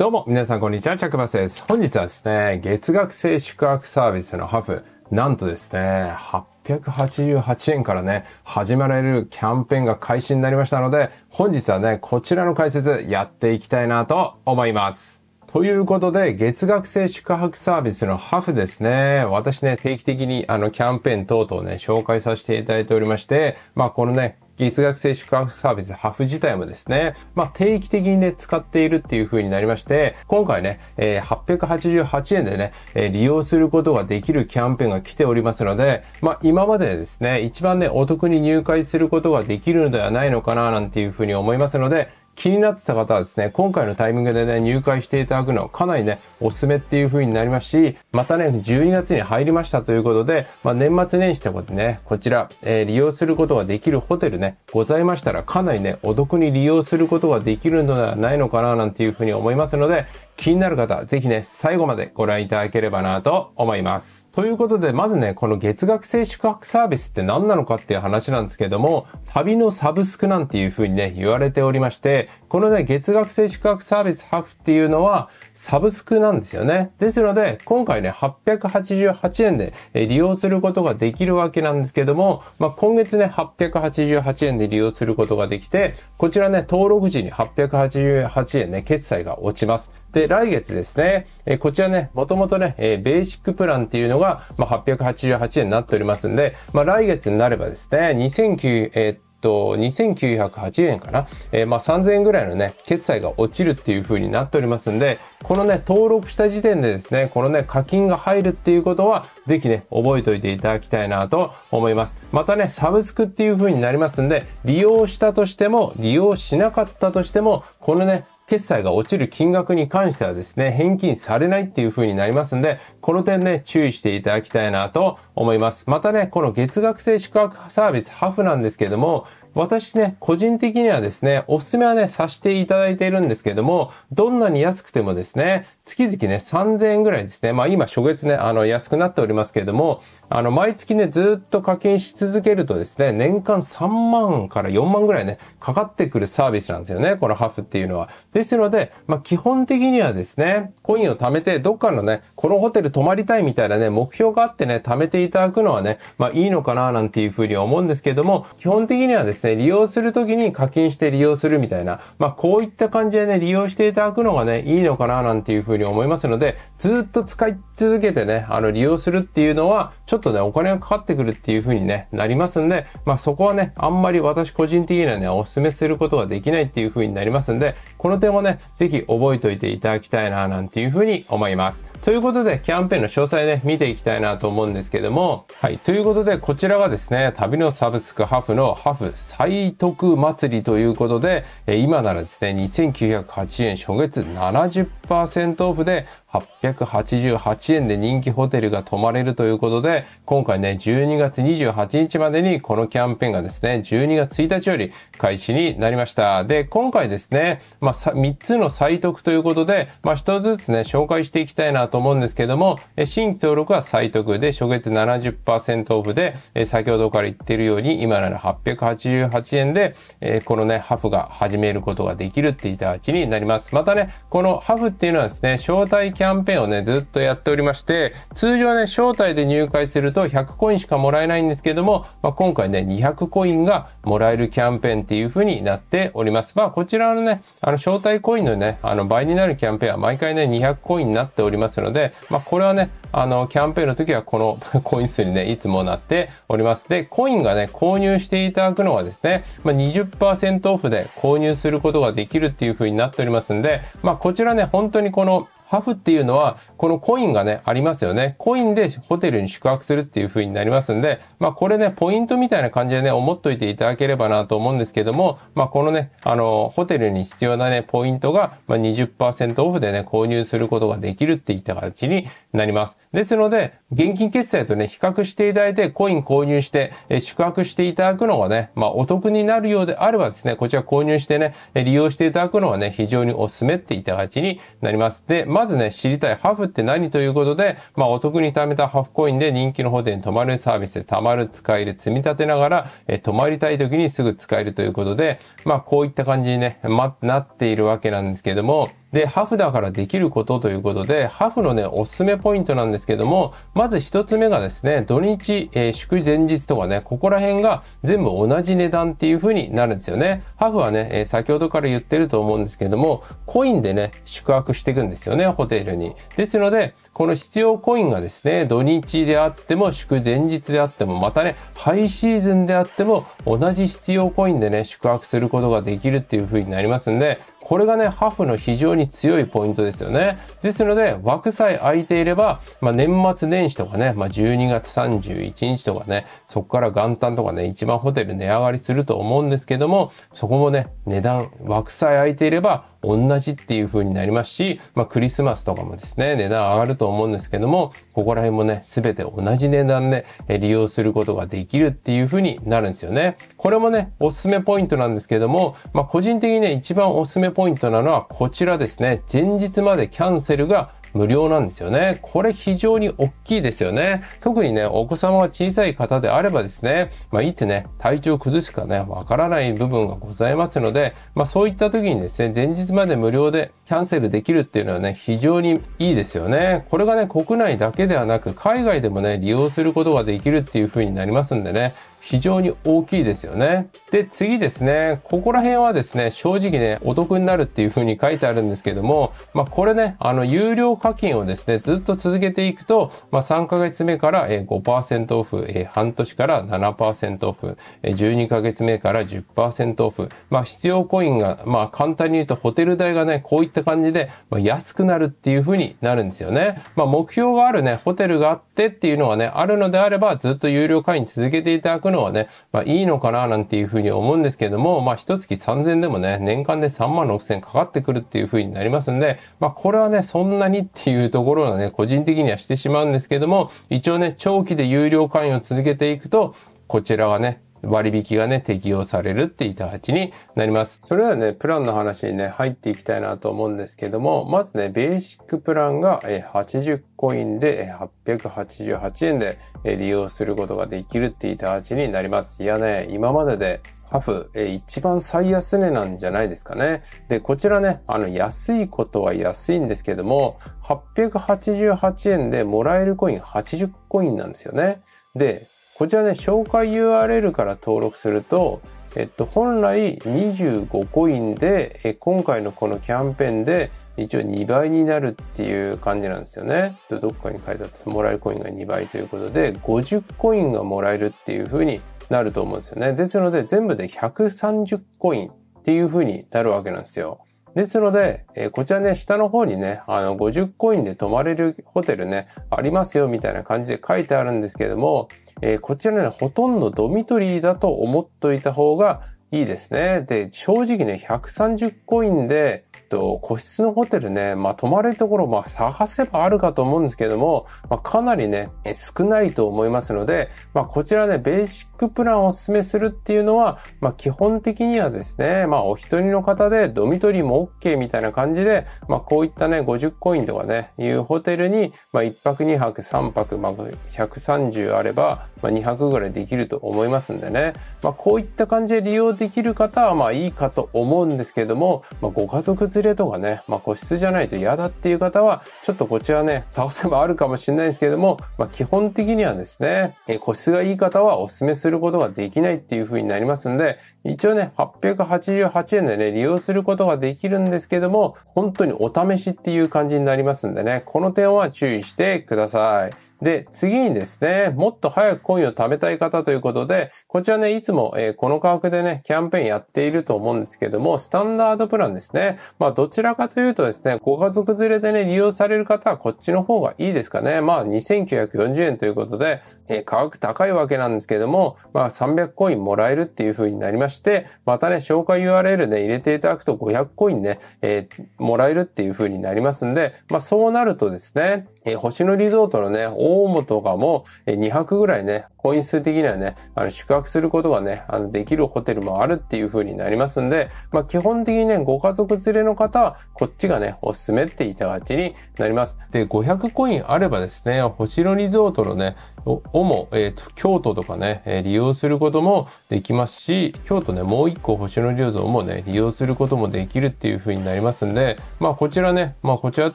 どうも、皆さんこんにちは、チャックバスです。本日はですね、月額制宿泊サービスのハフ、なんとですね、888円からね、始まられるキャンペーンが開始になりましたので、本日はね、こちらの解説やっていきたいなと思います。ということで、月額制宿泊サービスのハフですね。私ね、定期的にあのキャンペーン等々ね、紹介させていただいておりまして、まあこのね、月額制宿泊サービスハフ自体もですね、まあ、定期的にね、使っているっていう風になりまして、今回ね、えー、888円でね、えー、利用することができるキャンペーンが来ておりますので、まあ、今までですね、一番ね、お得に入会することができるのではないのかな、なんていう風に思いますので、気になってた方はですね、今回のタイミングでね、入会していただくのはかなりね、おすすめっていう風になりますし、またね、12月に入りましたということで、まあ、年末年始とでね、こちら、えー、利用することができるホテルね、ございましたら、かなりね、お得に利用することができるのではないのかな、なんていう風に思いますので、気になる方、ぜひね、最後までご覧いただければなと思います。ということで、まずね、この月額制宿泊サービスって何なのかっていう話なんですけども、旅のサブスクなんていう風にね、言われておりまして、このね、月額制宿泊サービスハフっていうのは、サブスクなんですよね。ですので、今回ね、888円で利用することができるわけなんですけども、まあ、今月ね、888円で利用することができて、こちらね、登録時に888円ね、決済が落ちます。で、来月ですね、えこちらね、もともとね、えベーシックプランっていうのが、まあ、888円になっておりますんで、まあ、来月になればですね、2009、えーと、2908円かな。えー、まあ3000円ぐらいのね、決済が落ちるっていう風になっておりますんで、このね、登録した時点でですね、このね、課金が入るっていうことは、ぜひね、覚えておいていただきたいなと思います。またね、サブスクっていう風になりますんで、利用したとしても、利用しなかったとしても、このね、決済が落ちる金額に関してはですね、返金されないっていう風になりますんで、この点ね、注意していただきたいなと思います。またね、この月額制宿泊サービスハフなんですけども、私ね、個人的にはですね、おすすめはね、させていただいているんですけども、どんなに安くてもですね、月々ね、3000円ぐらいですね。まあ今、初月ね、あの、安くなっておりますけれども、あの、毎月ね、ずっと課金し続けるとですね、年間3万から4万ぐらいね、かかってくるサービスなんですよね、このハフっていうのは。ですので、まあ基本的にはですね、コインを貯めて、どっかのね、このホテル泊まりたいみたいなね、目標があってね、貯めていただくのはね、まあいいのかな、なんていうふうに思うんですけれども、基本的にはですね、利用するときに課金して利用するみたいな、まあこういった感じでね、利用していただくのがね、いいのかな、なんていうふうにに思いますので、ずっと使い続けてね、あの、利用するっていうのは、ちょっとね、お金がかかってくるっていう風にね、なりますんで、まあそこはね、あんまり私個人的にはね、お勧めすることができないっていう風になりますんで、この点をね、ぜひ覚えておいていただきたいな、なんていう風に思います。ということで、キャンペーンの詳細ね、見ていきたいなと思うんですけども、はい。ということで、こちらがですね、旅のサブスクハフのハフ最得祭りということで、今ならですね、2 9 8円初月70%オフで、888円で人気ホテルが泊まれるということで、今回ね、12月28日までにこのキャンペーンがですね、12月1日より開始になりました。で、今回ですね、まあ、3つの採得ということで、まあ、1つずつね、紹介していきたいなと思うんですけども、新規登録は採得で、初月70%オフで、先ほどから言ってるように、今なら888円で、このね、ハフが始めることができるって言った味になります。またね、このハフっていうのはですね、招待キャンペーンをね、ずっとやっておりまして、通常はね、招待で入会すると100コインしかもらえないんですけども、まあ、今回ね、200コインがもらえるキャンペーンっていう風になっております。まあ、こちらのね、あの、招待コインのね、あの、倍になるキャンペーンは毎回ね、200コインになっておりますので、まあ、これはね、あの、キャンペーンの時はこの コイン数にね、いつもなっております。で、コインがね、購入していただくのはですね、まあ、20%オフで購入することができるっていう風になっておりますんで、まあ、こちらね、本当にこのハフっていうのは、このコインがね、ありますよね。コインでホテルに宿泊するっていう風になりますんで、まあこれね、ポイントみたいな感じでね、思っといていただければなと思うんですけども、まあこのね、あの、ホテルに必要なね、ポイントが、まあ、20%オフでね、購入することができるっていった形になります。ですので、現金決済とね、比較していただいて、コイン購入して、え宿泊していただくのがね、まあお得になるようであればですね、こちら購入してね、利用していただくのがね、非常におすすめっていった形になります。で、ままずね、知りたいハフって何ということで、まあお得に貯めたハフコインで人気のホテルに泊まるサービスで貯まる、使える、積み立てながら、え泊まりたい時にすぐ使えるということで、まあこういった感じにね、ま、なっているわけなんですけども、で、ハフだからできることということで、ハフのね、おすすめポイントなんですけども、まず一つ目がですね、土日、えー、祝前日とかね、ここら辺が全部同じ値段っていう風になるんですよね。ハフはね、えー、先ほどから言ってると思うんですけども、コインでね、宿泊していくんですよね、ホテルに。ですので、この必要コインがですね、土日であっても、祝前日であっても、またね、ハイシーズンであっても、同じ必要コインでね、宿泊することができるっていう風になりますんで、これがね、ハフの非常に強いポイントですよね。ですので、枠さえ空いていれば、まあ、年末年始とかね、まあ、12月31日とかね、そこから元旦とかね、一番ホテル値上がりすると思うんですけども、そこもね、値段、枠さえ空いていれば、同じっていう風になりますし、まあ、クリスマスとかもですね、値段上がると思うんですけども、ここら辺もね、すべて同じ値段で利用することができるっていう風になるんですよね。これもね、おすすめポイントなんですけども、まあ、個人的にね、一番おすすめポイントポイントなのはこちらですね。前日までキャンセルが無料なんですよね。これ非常に大きいですよね。特にね、お子様が小さい方であればですね、まあ、いつね、体調崩すかね、わからない部分がございますので、まあ、そういった時にですね、前日まで無料でキャンセルできるっていうのはね、非常にいいですよね。これがね、国内だけではなく、海外でもね、利用することができるっていう風になりますんでね、非常に大きいですよね。で、次ですね、ここら辺はですね、正直ね、お得になるっていう風に書いてあるんですけども、まあ、これね、あの、有料課金をですね、ずっと続けていくと、まあ、3ヶ月目から5%オフ、半年から7%オフ、12ヶ月目から10%オフ、まあ、必要コインが、まあ、簡単に言うとホテル代がね、こういった感じで、まあ、安くなるっていう風になるんですよね。まあ、目標があるね、ホテルがあってっていうのがね、あるのであれば、ずっと有料会員続けていただくのはね、まあいいのかななんていうふうに思うんですけれども、まあ一月3000でもね、年間で3万6000かかってくるっていうふうになりますんで、まあこれはね、そんなにっていうところはね、個人的にはしてしまうんですけども、一応ね、長期で有料会員を続けていくと、こちらはね、割引がね、適用されるって言った8になります。それではね、プランの話にね、入っていきたいなと思うんですけども、まずね、ベーシックプランが80コインで888円で利用することができるって言った8になります。いやね、今まででハフ、え一番最安値なんじゃないですかね。で、こちらね、あの、安いことは安いんですけども、888円でもらえるコイン80コインなんですよね。で、こちらね、紹介 URL から登録すると、えっと、本来25コインで、え今回のこのキャンペーンで一応2倍になるっていう感じなんですよね。どっかに書いてあってもらえるコインが2倍ということで、50コインがもらえるっていう風になると思うんですよね。ですので、全部で130コインっていう風になるわけなんですよ。ですので、えー、こちらね、下の方にね、あの、50コインで泊まれるホテルね、ありますよ、みたいな感じで書いてあるんですけれども、えー、こちらね、ほとんどドミトリーだと思っといた方がいいですね。で、正直ね、130コインで、と、個室のホテルね、まあ、泊まれるところ、まあ、探せばあるかと思うんですけども、まあ、かなりね、少ないと思いますので、まあ、こちらね、ベーシックプランをお勧めするっていうのは、まあ、基本的にはですね、まあ、お一人の方でドミトリーも OK みたいな感じで、まあ、こういったね、50コインとかね、いうホテルに、まあ、1泊2泊3泊、まあ、130あれば、まあ、2泊ぐらいできると思いますんでね。まあ、こういった感じで利用できる方はまあいいかと思うんですけども、まあ、ご家族連れとかね、まあ、個室じゃないと嫌だっていう方は、ちょっとこちらね、探せばあるかもしれないんですけども、まあ、基本的にはですね、え個室がいい方はお勧めすることができないっていう風になりますんで、一応ね、888円でね、利用することができるんですけども、本当にお試しっていう感じになりますんでね、この点は注意してください。で、次にですね、もっと早くコインを貯めたい方ということで、こちらね、いつも、えー、この価格でね、キャンペーンやっていると思うんですけども、スタンダードプランですね。まあ、どちらかというとですね、ご家族連れでね、利用される方はこっちの方がいいですかね。まあ、2940円ということで、えー、価格高いわけなんですけども、まあ、300コインもらえるっていう風になりまして、またね、紹介 URL で入れていただくと500コインね、えー、もらえるっていう風になりますんで、まあ、そうなるとですね、え星野リゾートのね、大門とかも2泊ぐらいね、コイン数的にはね、あの宿泊することがね、あのできるホテルもあるっていう風になりますんで、まあ基本的にね、ご家族連れの方はこっちがね、おすすめって言いたがちになります。で、500コインあればですね、星野リゾートのね、主、も、えーと、京都とかね、え利用することもできますし、京都ね、もう一個星野リゾートもね、利用することもできるっていう風になりますんで、まあこちらね、まあこちらだっ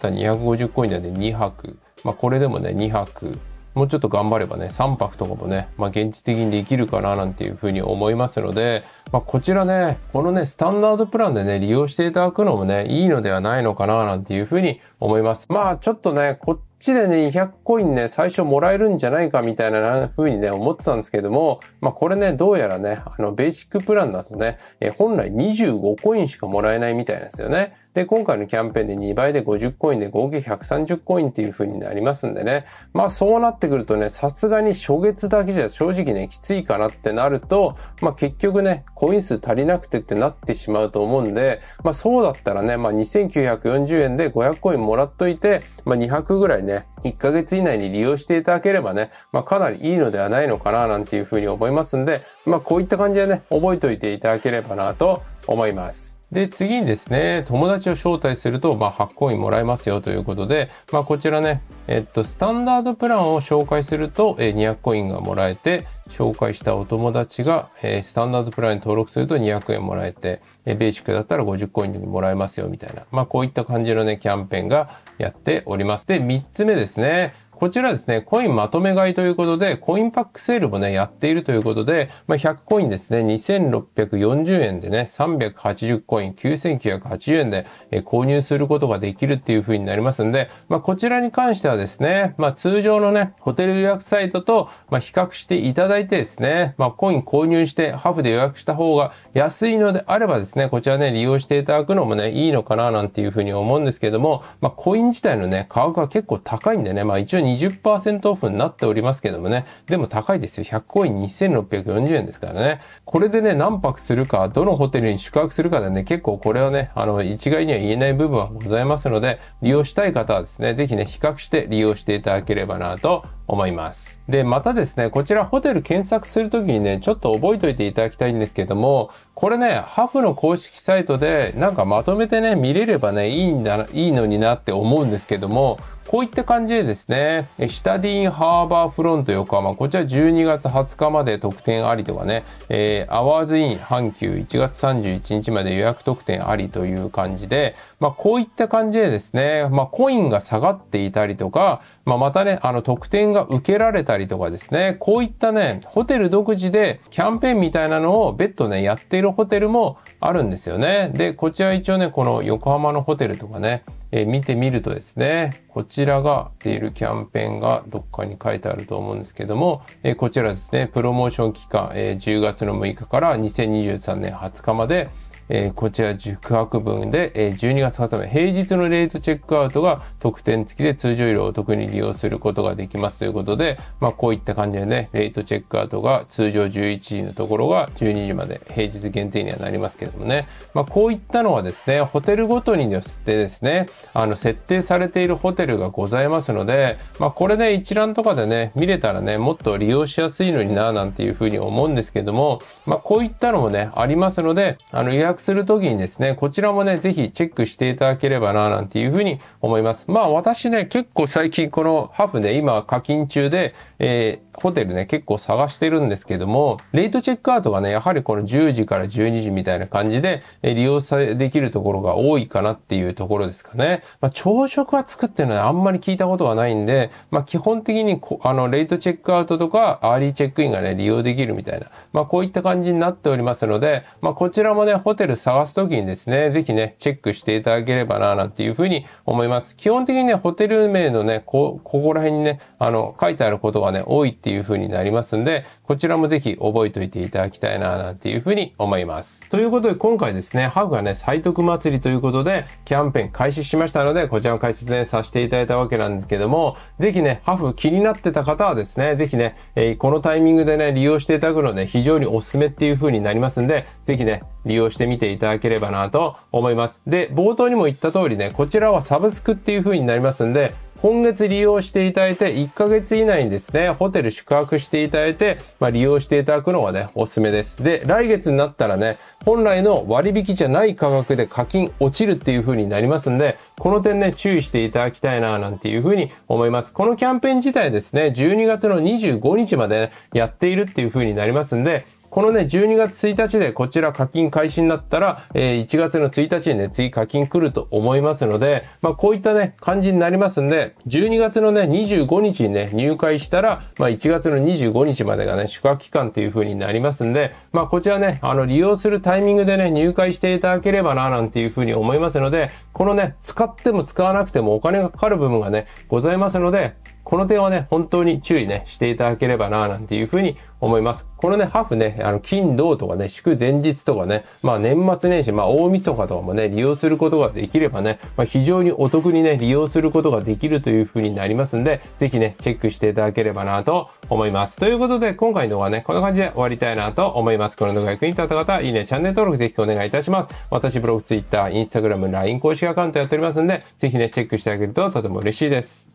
たら250コインなんで2泊。まあ、これでもね、2泊、もうちょっと頑張ればね、3泊とかもね、まあ、現実的にできるかななんていうふうに思いますので、まあ、こちらね、このね、スタンダードプランでね、利用していただくのもね、いいのではないのかななんていうふうに思います。まあ、ちょっとね、こっちでね、200コインね、最初もらえるんじゃないかみたいな風にね、思ってたんですけども、まあこれね、どうやらね、あの、ベーシックプランだとね、え本来25コインしかもらえないみたいなんですよね。で、今回のキャンペーンで2倍で50コインで合計130コインっていう風になりますんでね。まあそうなってくるとね、さすがに初月だけじゃ正直ね、きついかなってなると、まあ結局ね、コイン数足りなくてってなってしまうと思うんで、まあそうだったらね、まあ2940円で500コインもらっといて、まあ200ぐらいね、1ヶ月以内に利用していただければね、まあかなりいいのではないのかななんていう風に思いますんで、まあこういった感じでね、覚えておいていただければなと思います。で、次にですね、友達を招待すると、まあ、発行員もらえますよということで、まあ、こちらね、えっと、スタンダードプランを紹介すると、え200コインがもらえて、紹介したお友達が、えスタンダードプランに登録すると200円もらえて、えベーシックだったら50コインでもらえますよ、みたいな。まあ、こういった感じのね、キャンペーンがやっております。で、3つ目ですね。こちらですね、コインまとめ買いということで、コインパックセールもね、やっているということで、まあ、100コインですね、2640円でね、380コイン9980円で、え購入することができるっていう風になりますんで、まあ、こちらに関してはですね、まあ、通常のね、ホテル予約サイトと、ま比較していただいてですね、まコイン購入してハフで予約した方が安いのであればですね、こちらね、利用していただくのもね、いいのかななんていう風に思うんですけども、まコイン自体のね、価格は結構高いんでね、まあ一応20%オフになっておりますけどもね、でも高いですよ。100コイン2640円ですからね。これでね、何泊するか、どのホテルに宿泊するかでね、結構これはね、あの、一概には言えない部分はございますので、利用したい方はですね、ぜひね、比較して利用していただければなと思います。で、またですね、こちらホテル検索するときにね、ちょっと覚えておいていただきたいんですけども、これね、ハフの公式サイトでなんかまとめてね、見れればね、いいんだ、いいのになって思うんですけども、こういった感じでですね、シタディンハーバーフロント横浜、こちら12月20日まで特典ありとかね、えー、アワーズイン阪急1月31日まで予約特典ありという感じで、まあこういった感じでですね、まあコインが下がっていたりとか、まあまたね、あの特典が受けられたりとかですね、こういったね、ホテル独自でキャンペーンみたいなのを別途ね、やっているホテルもあるんですよね。で、こちら一応ね、この横浜のホテルとかね、えー、見てみるとですね、こちらが出ているキャンペーンがどっかに書いてあると思うんですけども、えー、こちらですね、プロモーション期間、えー、10月の6日から2023年20日まで、えー、こちら宿泊分で、えー、12月挟め、平日のレートチェックアウトが特典付きで通常よりお得に利用することができますということで、まあこういった感じでね、レートチェックアウトが通常11時のところが12時まで平日限定にはなりますけどもね、まあこういったのはですね、ホテルごとによってですね、あの設定されているホテルがございますので、まあこれね、一覧とかでね、見れたらね、もっと利用しやすいのにな、なんていうふうに思うんですけども、まあこういったのもね、ありますので、あの予約するときにですね、こちらもね、ぜひチェックしていただければな、なんていうふうに思います。まあ私ね、結構最近このハフね、今課金中で、えーホテルね、結構探してるんですけども、レイトチェックアウトがね、やはりこの10時から12時みたいな感じで、え利用できるところが多いかなっていうところですかね。まあ、朝食は作ってるのはあんまり聞いたことがないんで、まあ、基本的にこ、あの、レイトチェックアウトとか、アーリーチェックインがね、利用できるみたいな、まあ、こういった感じになっておりますので、まあ、こちらもね、ホテル探すときにですね、ぜひね、チェックしていただければな、なんていうふうに思います。基本的にね、ホテル名のね、こ、ここら辺にね、あの、書いてあることがね、多いってっていう風になりますんで、こちらもぜひ覚えておいていただきたいな、なんていう風に思います。ということで、今回ですね、ハグがね、最徳祭りということで、キャンペーン開始しましたので、こちらの解説ね、させていただいたわけなんですけども、ぜひね、ハフ気になってた方はですね、ぜひね、えー、このタイミングでね、利用していただくので、非常におすすめっていう風になりますんで、ぜひね、利用してみていただければなと思います。で、冒頭にも言った通りね、こちらはサブスクっていう風になりますんで、今月利用していただいて、1ヶ月以内にですね、ホテル宿泊していただいて、まあ、利用していただくのがね、おすすめです。で、来月になったらね、本来の割引じゃない価格で課金落ちるっていう風になりますんで、この点ね、注意していただきたいな、なんていう風に思います。このキャンペーン自体ですね、12月の25日まで、ね、やっているっていう風になりますんで、このね、12月1日でこちら課金開始になったら、え1月の1日にね、次課金来ると思いますので、まあ、こういったね、感じになりますんで、12月のね、25日にね、入会したら、まあ、1月の25日までがね、宿泊期間という風になりますんで、まあ、こちらね、あの、利用するタイミングでね、入会していただければな、なんていう風に思いますので、このね、使っても使わなくてもお金がかかる部分がね、ございますので、この点はね、本当に注意ね、していただければな、なんていう風に思います。このね、ハーフね、あの、金、土とかね、祝前日とかね、まあ年末年始、まあ大晦日とかもね、利用することができればね、まあ非常にお得にね、利用することができるという風になりますんで、ぜひね、チェックしていただければなと思います。ということで、今回の動画ね、こんな感じで終わりたいなと思います。この動画役に立った方、いいね、チャンネル登録ぜひお願いいたします。私、ブログ、ツイッター、インスタグラム、LINE 公式アカウントやっておりますんで、ぜひね、チェックしてあげるととても嬉しいです。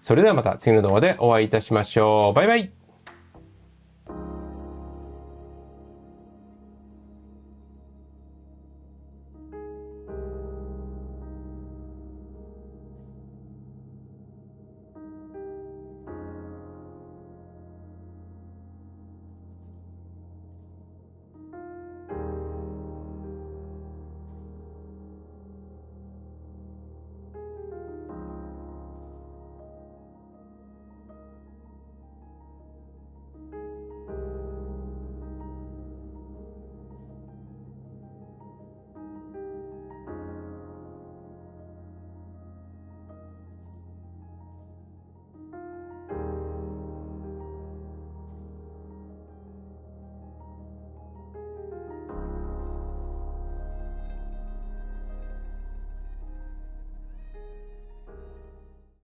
それではまた次の動画でお会いいたしましょう。バイバイ